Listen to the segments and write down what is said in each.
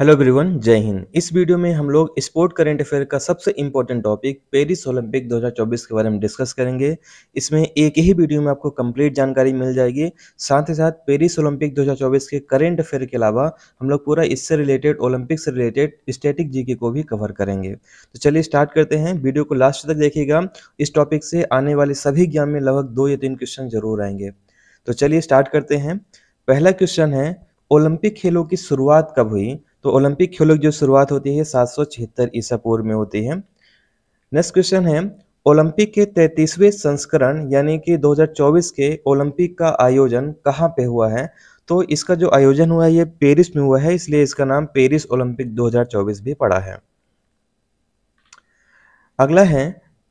hello everyone जय हिंद इस video में हम लोग स्पोर्ट करेंट अफेयर का सबसे इम्पोर्टेंट टॉपिक पेरिस ओलंपिक 2024 के बारे में डिस्कस करेंगे इसमें एक ही वीडियो में आपको कंप्लीट जानकारी मिल जाएगी साथ ही साथ पेरिस ओलंपिक 2024 के करेंट अफेयर के अलावा हम लोग पूरा इससे रिलेटेड ओलंपिक से रिलेटेड स्टेटिक जी को भी कवर करेंगे तो चलिए स्टार्ट करते हैं वीडियो को लास्ट तक देखिएगा इस टॉपिक से आने वाले सभी ज्ञान में लगभग दो या तीन क्वेश्चन जरूर आएंगे तो चलिए स्टार्ट करते हैं पहला क्वेश्चन है ओलंपिक खेलों की शुरुआत कब हुई तो ओलंपिक खेलों की जो शुरुआत होती है सात सौ छिहत्तर ईसा पूर्व में होती है नेक्स्ट क्वेश्चन है ओलंपिक के तैतीसवें संस्करण यानी कि 2024 के ओलंपिक का आयोजन कहाँ पे हुआ है तो इसका जो आयोजन हुआ है ये पेरिस में हुआ है इसलिए इसका नाम पेरिस ओलंपिक 2024 भी पड़ा है अगला है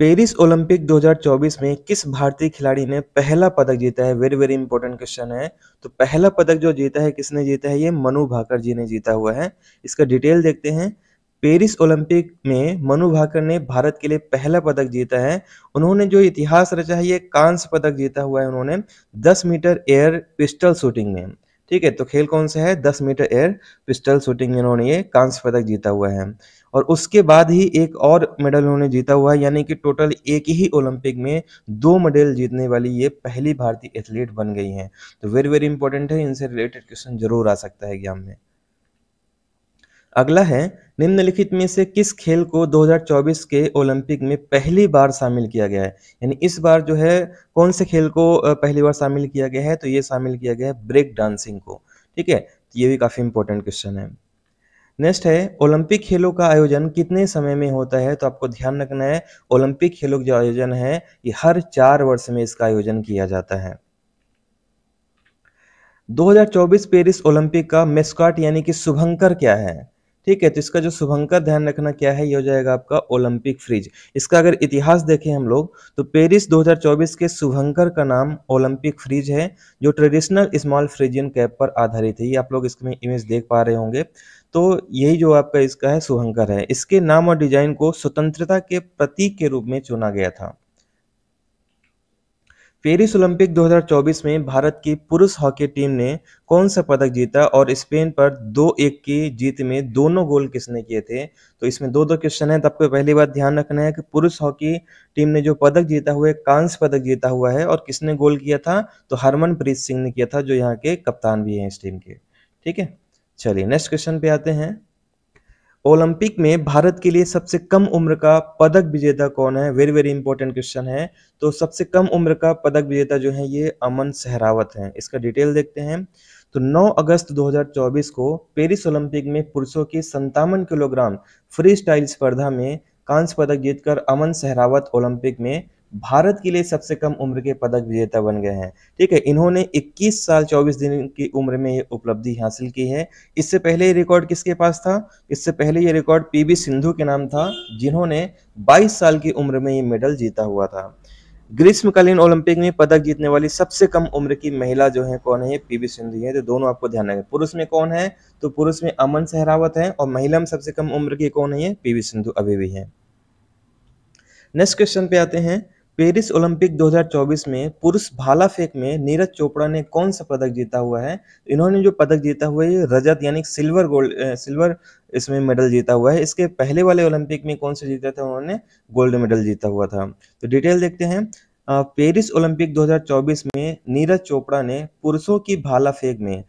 पेरिस ओलंपिक 2024 में किस भारतीय खिलाड़ी ने पहला पदक जीता है वेरी वेरी इंपॉर्टेंट क्वेश्चन है तो पहला पदक जो जीता है किसने जीता है ये मनु भाकर जी ने जीता हुआ है इसका डिटेल देखते हैं पेरिस ओलंपिक में मनु भाकर ने भारत के लिए पहला पदक जीता है उन्होंने जो इतिहास रचा है ये कांस्य पदक जीता हुआ है उन्होंने 10 मीटर एयर पिस्टल शूटिंग में ठीक है तो खेल कौन सा है दस मीटर एयर पिस्टल शूटिंग इन्होंने ये कांस्य पदक जीता हुआ है और उसके बाद ही एक और मेडल उन्होंने जीता हुआ है यानी कि टोटल एक ही ओलंपिक में दो मेडल जीतने वाली ये पहली भारतीय एथलीट बन गई हैं तो वेरी वेरी इंपॉर्टेंट है इनसे रिलेटेड क्वेश्चन जरूर आ सकता है एग्जाम में अगला है निम्नलिखित में से किस खेल को 2024 के ओलंपिक में पहली बार शामिल किया गया है यानी इस बार जो है कौन से खेल को पहली बार शामिल किया गया है तो ये शामिल किया गया है ब्रेक डांसिंग को ठीक है तो ये भी काफ़ी इंपॉर्टेंट क्वेश्चन है नेक्स्ट है ओलंपिक खेलों का आयोजन कितने समय में होता है तो आपको ध्यान रखना है ओलंपिक खेलों का जो आयोजन है ये हर चार वर्ष में इसका आयोजन किया जाता है 2024 पेरिस ओलंपिक का मेस्कॉट यानी कि शुभंकर क्या है ठीक है तो इसका जो शुभंकर ध्यान रखना क्या है ये हो जाएगा आपका ओलंपिक फ्रिज इसका अगर इतिहास देखें हम लोग तो पेरिस 2024 के शुभंकर का नाम ओलंपिक फ्रिज है जो ट्रेडिशनल स्मॉल फ्रिजियन कैप पर आधारित है ये आप लोग इसमें इमेज देख पा रहे होंगे तो यही जो आपका इसका है शुभंकर है इसके नाम और डिजाइन को स्वतंत्रता के प्रतीक के रूप में चुना गया था पेरिस ओलंपिक 2024 में भारत की पुरुष हॉकी टीम ने कौन सा पदक जीता और स्पेन पर दो एक की जीत में दोनों गोल किसने किए थे तो इसमें दो दो क्वेश्चन है तो आपको पहली बात ध्यान रखना है कि पुरुष हॉकी टीम ने जो पदक जीता हुआ है कांस्य पदक जीता हुआ है और किसने गोल किया था तो हरमनप्रीत सिंह ने किया था जो यहाँ के कप्तान भी हैं इस टीम के ठीक है चलिए नेक्स्ट क्वेश्चन पे आते हैं ओलंपिक में भारत के लिए सबसे कम उम्र का पदक विजेता कौन है वेरी वेरी इंपॉर्टेंट क्वेश्चन है तो सबसे कम उम्र का पदक विजेता जो है ये अमन सहरावत हैं इसका डिटेल देखते हैं तो 9 अगस्त 2024 को पेरिस ओलंपिक में पुरुषों की संतावन किलोग्राम फ्री स्टाइल स्पर्धा में कांस्य पदक जीतकर अमन सहरावत ओलंपिक में भारत के लिए सबसे कम उम्र के पदक विजेता बन गए हैं ठीक है इन्होंने 21 साल 24 दिन की उम्र में ये उपलब्धि हासिल की है इससे पहले ये रिकॉर्ड किसके पास था इससे पहले ये रिकॉर्ड पीवी सिंधु के नाम था जिन्होंने 22 साल की उम्र में ये मेडल जीता हुआ था ग्रीष्मकालीन ओलंपिक में पदक जीतने वाली सबसे कम उम्र की महिला जो है कौन है पीवी सिंधु है तो दोनों आपको ध्यान रखें पुरुष में कौन है तो पुरुष में अमन सहरावत है और महिला में सबसे कम उम्र की कौन है पीवी सिंधु अभी भी है नेक्स्ट क्वेश्चन पे आते हैं पेरिस ओलंपिक 2024 में पुरुष भाला फेंक में नीरज चोपड़ा ने कौन सा पदक जीता हुआ है तो इन्होंने जो पदक जीता हुआ है रजत यानी सिल्वर गोल्ड सिल्वर इसमें मेडल जीता हुआ है इसके पहले वाले ओलंपिक में कौन सा जीता था उन्होंने गोल्ड मेडल जीता हुआ था तो डिटेल देखते हैं पेरिस ओलंपिक 2024 में नीरज चोपड़ा ने पुरुषों की भाला फेंक में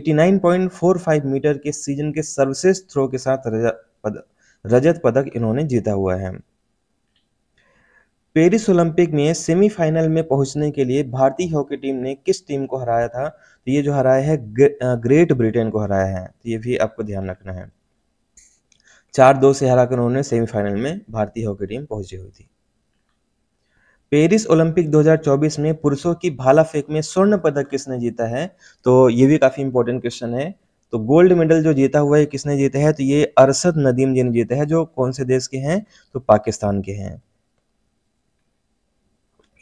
89.45 मीटर के सीजन के सर्वश्रेष्ठ थ्रो के साथ रजत पदक इन्होंने जीता हुआ है पेरिस ओलंपिक में सेमीफाइनल में पहुंचने के लिए भारतीय हॉकी टीम ने किस टीम को हराया था तो ये जो हराया है ग्रेट ब्रिटेन को हराया है तो ये भी आपको ध्यान रखना है चार दो से हराकर उन्होंने सेमीफाइनल में भारतीय हॉकी टीम पहुंची हुई थी पेरिस ओलंपिक 2024 में पुरुषों की भाला फेंक में स्वर्ण पदक किसने जीता है तो ये भी काफ़ी इंपॉर्टेंट क्वेश्चन है तो गोल्ड मेडल जो जीता हुआ है किसने जीता है तो ये अरसद नदीम जी ने जीता है जो कौन से देश के हैं तो पाकिस्तान के हैं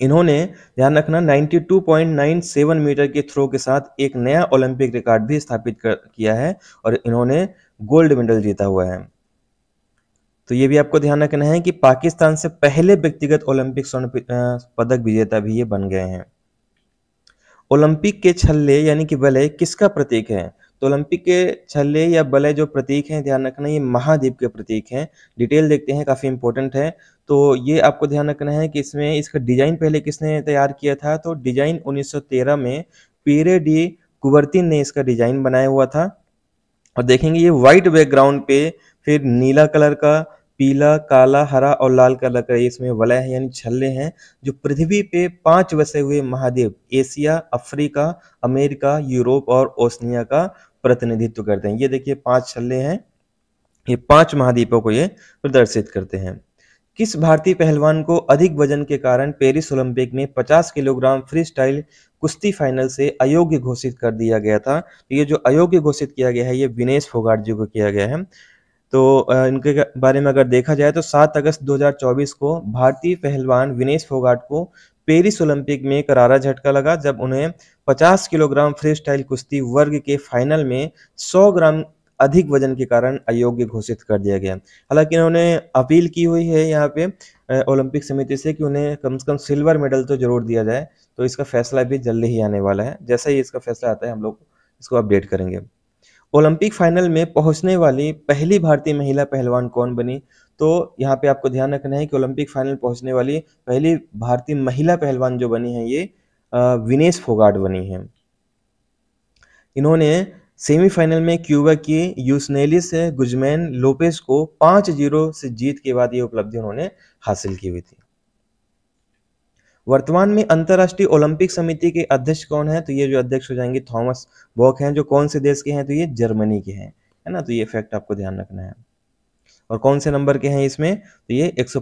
इन्होंने ध्यान रखना 92.97 मीटर के थ्रो के साथ एक नया ओलंपिक रिकॉर्ड भी स्थापित कर किया है और इन्होंने गोल्ड मेडल जीता हुआ है तो ये भी आपको ध्यान रखना है कि पाकिस्तान से पहले व्यक्तिगत ओलंपिक स्वर्ण पदक विजेता भी ये बन गए हैं ओलंपिक के छल्ले यानी कि वलय किसका प्रतीक है तो ओलंपिक के छल्ले या बलय जो प्रतीक हैं ध्यान रखना ये महाद्वीप के प्रतीक हैं डिटेल देखते हैं काफ़ी इंपॉर्टेंट है तो ये आपको ध्यान रखना है कि इसमें इसका डिजाइन पहले किसने तैयार किया था तो डिजाइन उन्नीस में पीरे डी कुवर्तिन ने इसका डिजाइन बनाया हुआ था और देखेंगे ये व्हाइट बैकग्राउंड पे फिर नीला कलर का पीला काला हरा और लाल कलर का इसमें वलय है यानी छल्ले हैं जो पृथ्वी पे पांच बसे हुए महाद्वीप एशिया अफ्रीका अमेरिका यूरोप और ओसनिया का प्रतिनिधित्व करते हैं ये देखिए पांच छल्ले हैं ये पांच महाद्वीपों को ये प्रदर्शित करते हैं किस भारतीय पहलवान को अधिक वजन के कारण पेरिस ओलंपिक में 50 किलोग्राम फ्री स्टाइल कुश्ती फाइनल से अयोग्य घोषित कर दिया गया था तो ये जो अयोग्य घोषित किया गया है ये विनेश फोगाट जी को किया गया है तो इनके बारे में अगर देखा जाए तो 7 अगस्त 2024 को भारतीय पहलवान विनेश फोगाट को पेरिस ओलंपिक में करारा झटका लगा जब उन्हें 50 किलोग्राम फ्री स्टाइल कुश्ती वर्ग के फाइनल में 100 ग्राम अधिक वजन के कारण अयोग्य घोषित कर दिया गया हालांकि इन्होंने अपील की हुई है यहाँ पे ओलंपिक समिति से कि उन्हें कम से कम सिल्वर मेडल तो जरूर दिया जाए तो इसका फैसला भी जल्दी ही आने वाला है जैसा ही इसका फैसला आता है हम लोग इसको अपडेट करेंगे ओलंपिक फाइनल में पहुंचने वाली पहली भारतीय महिला पहलवान कौन बनी तो यहाँ पे आपको ध्यान रखना है कि ओलंपिक फाइनल पहुंचने वाली पहली भारतीय महिला पहलवान जो बनी है ये विनेश फोगाट बनी है इन्होंने सेमीफाइनल में क्यूबा की यूसनेलिस गुजमैन लोपेस को पांच जीरो से जीत के बाद ये उपलब्धि उन्होंने हासिल की हुई थी वर्तमान में अंतर्राष्ट्रीय ओलंपिक समिति के अध्यक्ष कौन है तो ये जो अध्यक्ष हो जाएंगे थॉमस बॉक हैं जो कौन से देश के हैं तो ये जर्मनी के हैं है ना तो ये फैक्ट आपको ध्यान रखना है और कौन से नंबर के हैं इसमें तो ये सौ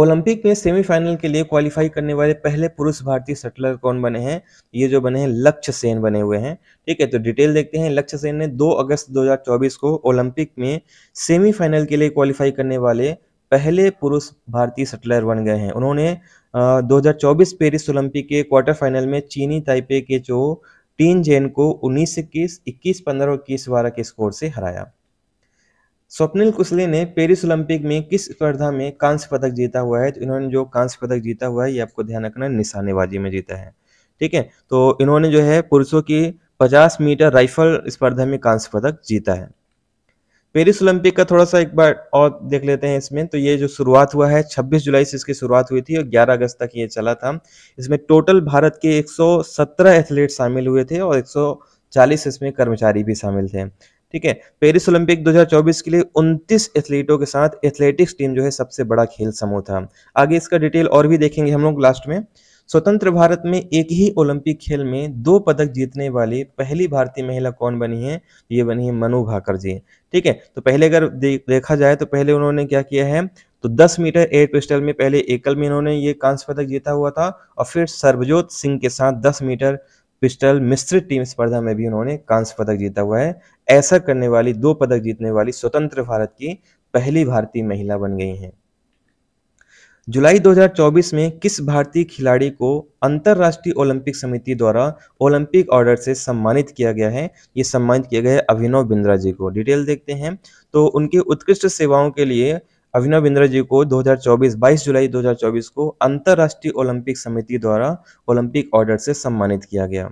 ओलंपिक में सेमीफाइनल के लिए क्वालिफाई करने वाले पहले पुरुष भारतीय सेटलर कौन बने हैं ये जो बने हैं लक्ष्य सेन बने हुए हैं ठीक है तो डिटेल देखते हैं लक्ष्य सेन ने 2 अगस्त 2024 को ओलंपिक में सेमीफाइनल के लिए क्वालिफाई करने वाले पहले पुरुष भारतीय सटलर बन गए हैं उन्होंने दो हजार पेरिस ओलंपिक के क्वार्टर फाइनल में चीनी ताइपे के जो टीन जैन को उन्नीस इक्कीस इक्कीस पंद्रह इक्कीस बारह के स्कोर से हराया स्वप्निल कुसले ने पेरिस ओलंपिक में किस स्पर्धा में कांस्य पदक जीता हुआ है तो इन्होंने जो कांस्य पदक जीता हुआ है ये आपको ध्यान रखना निशानेबाजी में जीता है ठीक है तो इन्होंने जो है पुरुषों की 50 मीटर राइफल स्पर्धा में कांस्य पदक जीता है पेरिस ओलंपिक का थोड़ा सा एक बार और देख लेते हैं इसमें तो ये जो शुरुआत हुआ है 26 जुलाई से इसकी शुरुआत हुई थी और 11 अगस्त तक ये चला था इसमें टोटल भारत के 117 एथलीट शामिल हुए थे और 140 इसमें कर्मचारी भी शामिल थे ठीक है पेरिस ओलंपिक 2024 के लिए 29 एथलीटों के साथ एथलेटिक्स टीम जो है सबसे बड़ा खेल समूह था आगे इसका डिटेल और भी देखेंगे हम लोग लास्ट में स्वतंत्र भारत में एक ही ओलंपिक खेल में दो पदक जीतने वाली पहली भारतीय महिला कौन बनी है ये बनी है मनु भाकर जी ठीक है तो पहले अगर देखा जाए तो पहले उन्होंने क्या किया है तो 10 मीटर एयर पिस्टल में पहले एकल में इन्होंने ये कांस्य पदक जीता हुआ था और फिर सर्वजोत सिंह के साथ 10 मीटर पिस्टल मिश्रित टीम स्पर्धा में भी उन्होंने कांस्य पदक जीता हुआ है ऐसा करने वाली दो पदक जीतने वाली स्वतंत्र भारत की पहली भारतीय महिला बन गई हैं जुलाई 2024 में किस भारतीय खिलाड़ी को अंतर्राष्ट्रीय ओलंपिक समिति द्वारा ओलंपिक ऑर्डर से सम्मानित किया गया है ये सम्मानित किया गया है अभिनव बिंद्रा जी को डिटेल देखते हैं तो उनके उत्कृष्ट सेवाओं के लिए अभिनव बिंद्रा जी को 2024 22 जुलाई 2024 को अंतर्राष्ट्रीय ओलंपिक समिति द्वारा ओलंपिक ऑर्डर से सम्मानित किया गया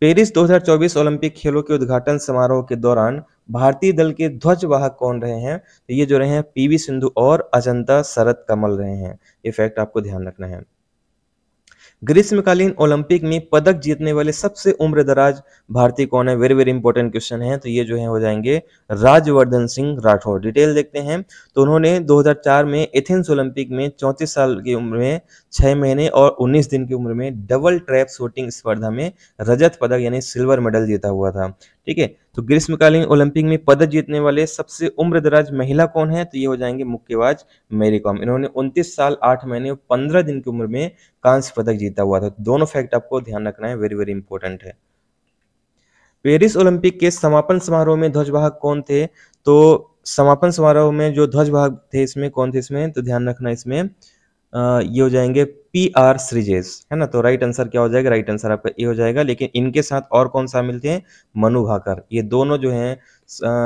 पेरिस 2024 ओलंपिक खेलों के उद्घाटन समारोह के दौरान भारतीय दल के ध्वजवाहक कौन रहे हैं तो ये जो रहे हैं पीवी सिंधु और अजंता शरद कमल रहे हैं ये फैक्ट आपको ध्यान रखना है ग्रीष्मकालीन ओलंपिक में पदक जीतने वाले सबसे उम्रदराज भारतीय कौन है वेरी वेरी इंपॉर्टेंट क्वेश्चन है तो ये जो है हो जाएंगे राजवर्धन सिंह राठौर डिटेल देखते हैं तो उन्होंने 2004 में एथेंस ओलंपिक में चौंतीस साल की उम्र में छह महीने और 19 दिन की उम्र में डबल ट्रैप शूटिंग स्पर्धा में रजत पदक यानी सिल्वर मेडल जीता हुआ था ठीक है तो ग्रीष्मकालीन ओलंपिक में पदक जीतने वाले सबसे उम्रदराज महिला कौन है तो ये हो जाएंगे मुक्केबाज मेरी कॉम इन्होंने उनतीस साल आठ महीने और पंद्रह दिन की उम्र में कांस्य पदक जीता हुआ था दोनों फैक्ट आपको ध्यान रखना है वेरी वेरी इंपॉर्टेंट है पेरिस ओलंपिक के समापन समारोह में ध्वजवाहक कौन थे तो समापन समारोह में जो ध्वजवाहक थे इसमें कौन थे इसमें तो ध्यान रखना इसमें ये हो जाएंगे पी आर सृजेश है ना तो राइट आंसर क्या हो जाएगा राइट आंसर आपका ए हो जाएगा लेकिन इनके साथ और कौन सा मिलते हैं मनु भाकर ये दोनों जो हैं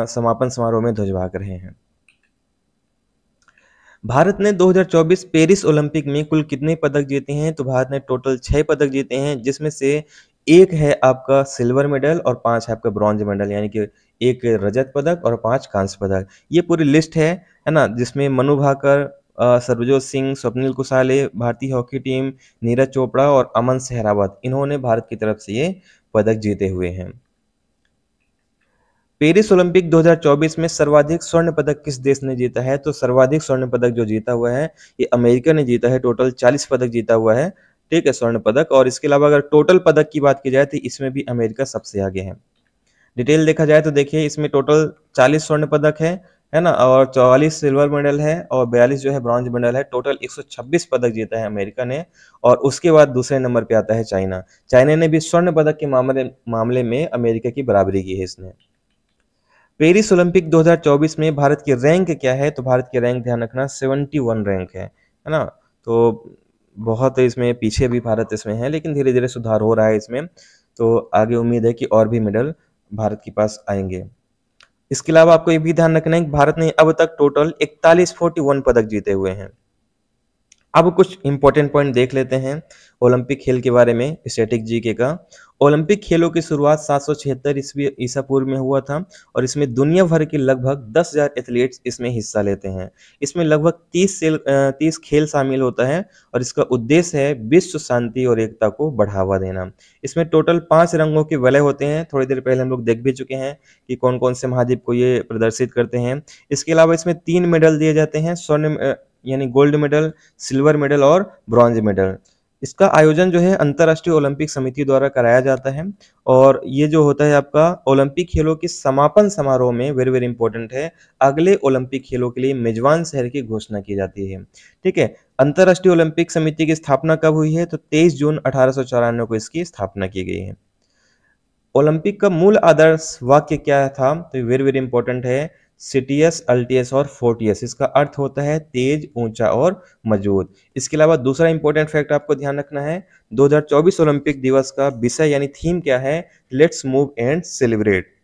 समापन समारोह में ध्वजवाहक रहे हैं भारत ने 2024 पेरिस ओलंपिक में कुल कितने पदक जीते हैं तो भारत ने टोटल छह पदक जीते हैं जिसमें से एक है आपका सिल्वर मेडल और पांच है आपका ब्रॉन्ज मेडल यानी कि एक रजत पदक और पांच कांस्य पदक ये पूरी लिस्ट है है ना जिसमें मनु भाकर सरबजोत सिंह स्वप्निल कुशाले भारतीय हॉकी टीम नीरज चोपड़ा और अमन सहरावत इन्होंने भारत की तरफ से ये पदक जीते हुए हैं पेरिस ओलंपिक 2024 में सर्वाधिक स्वर्ण पदक किस देश ने जीता है तो सर्वाधिक स्वर्ण पदक जो जीता हुआ है ये अमेरिका ने जीता है टोटल 40 पदक जीता हुआ है ठीक है स्वर्ण पदक और इसके अलावा अगर टोटल पदक की बात की जाए तो इसमें भी अमेरिका सबसे आगे है डिटेल देखा जाए तो देखिए इसमें टोटल 40 स्वर्ण पदक है है ना और चौवालीस सिल्वर मेडल है और बयालीस जो है ब्रॉन्ज मेडल है टोटल 126 पदक जीता है अमेरिका ने और उसके बाद दूसरे नंबर पे आता है चाइना चाइना ने भी स्वर्ण पदक के मामले मामले में अमेरिका की बराबरी की है इसने पेरिस ओलंपिक 2024 में भारत की रैंक क्या है तो भारत की रैंक ध्यान रखना सेवेंटी रैंक है है ना तो बहुत इसमें पीछे भी भारत इसमें है लेकिन धीरे धीरे सुधार हो रहा है इसमें तो आगे उम्मीद है कि और भी मेडल भारत के पास आएंगे इसके अलावा आपको ये भी ध्यान रखना है कि भारत ने अब तक टोटल इकतालीस फोर्टी वन पदक जीते हुए हैं अब कुछ इंपॉर्टेंट पॉइंट देख लेते हैं ओलंपिक खेल के बारे में स्टेटिक जीके का ओलंपिक खेलों की शुरुआत सात सौ छिहत्तर ईस्वी ईसा पूर्व में हुआ था और इसमें दुनिया भर के लगभग दस हज़ार एथलीट्स इसमें हिस्सा लेते हैं इसमें लगभग तीस से तीस खेल शामिल होता है और इसका उद्देश्य है विश्व शांति और एकता को बढ़ावा देना इसमें टोटल पांच रंगों के वलय होते हैं थोड़ी देर पहले हम लोग देख भी चुके हैं कि कौन कौन से महाद्वीप को ये प्रदर्शित करते हैं इसके अलावा इसमें तीन मेडल दिए जाते हैं स्वर्ण यानी गोल्ड मेडल सिल्वर मेडल और ब्रॉन्ज मेडल इसका आयोजन जो है अंतर्राष्ट्रीय ओलंपिक समिति द्वारा कराया जाता है और ये जो होता है आपका ओलंपिक खेलों के समापन समारोह में वेरी वेरी इंपॉर्टेंट है अगले ओलंपिक खेलों के लिए मेजबान शहर की घोषणा की जाती है ठीक है अंतर्राष्ट्रीय ओलंपिक समिति की स्थापना कब हुई है तो तेईस जून अठारह को इसकी स्थापना की गई है ओलंपिक का मूल आदर्श वाक्य क्या था तो वेरी वेरी इंपॉर्टेंट है सिटीएस अल्टीएस और फोर्टीएस इसका अर्थ होता है तेज ऊंचा और मजबूत इसके अलावा दूसरा इंपॉर्टेंट फैक्ट आपको ध्यान रखना है 2024 ओलंपिक दिवस का विषय यानी थीम क्या है let's move and celebrate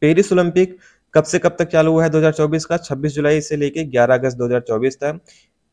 Paris Olympic कब से कब तक चालू हुआ है 2024 का 26 जुलाई से लेकर 11 अगस्त 2024 तक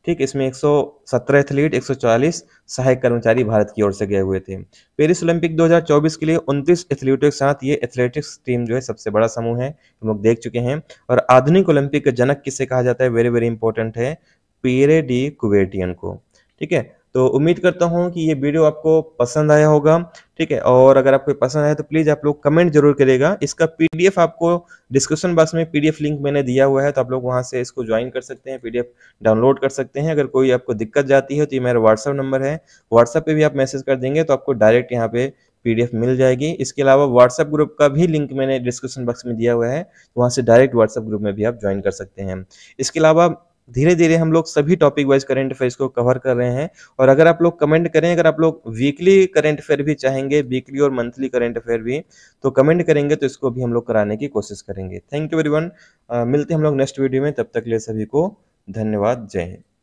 ठीक इसमें 117 एथलीट 140 सहायक कर्मचारी भारत की ओर से गए हुए थे पेरिस ओलंपिक 2024 के लिए 29 एथलीटों के साथ ये एथलेटिक्स टीम जो है सबसे बड़ा समूह है हम लोग देख चुके हैं और आधुनिक ओलंपिक का जनक किसे कहा जाता है वेरी वेरी इंपॉर्टेंट है पेरे डी कुवेटियन को ठीक है तो उम्मीद करता हूँ कि ये वीडियो आपको पसंद आया होगा ठीक है और अगर आपको पसंद आया तो प्लीज़ आप लोग कमेंट जरूर करेगा इसका पीडीएफ आपको डिस्क्रिप्शन बॉक्स में पीडीएफ लिंक मैंने दिया हुआ है तो आप लोग वहाँ से इसको ज्वाइन कर सकते हैं पीडीएफ डाउनलोड कर सकते हैं अगर कोई आपको दिक्कत जाती है तो ये मेरा व्हाट्सअप नंबर है व्हाट्सअप पर भी आप मैसेज कर देंगे तो आपको डायरेक्ट यहाँ पे पीडीएफ मिल जाएगी इसके अलावा व्हाट्सएप ग्रुप का भी लिंक मैंने डिस्क्रिप्शन बॉक्स में दिया हुआ है तो वहाँ से डायरेक्ट व्हाट्सएप ग्रुप में भी आप ज्वाइन कर सकते हैं इसके अलावा धीरे धीरे हम लोग सभी टॉपिक वाइज करेंट अफेयर्स को कवर कर रहे हैं और अगर आप लोग कमेंट करें अगर आप लोग वीकली करेंट अफेयर भी चाहेंगे वीकली और मंथली करेंट अफेयर भी तो कमेंट करेंगे तो इसको भी हम लोग कराने की कोशिश करेंगे थैंक यू एवरीवन मिलते हैं हम लोग नेक्स्ट वीडियो में तब तक लिए सभी को धन्यवाद जय हिंद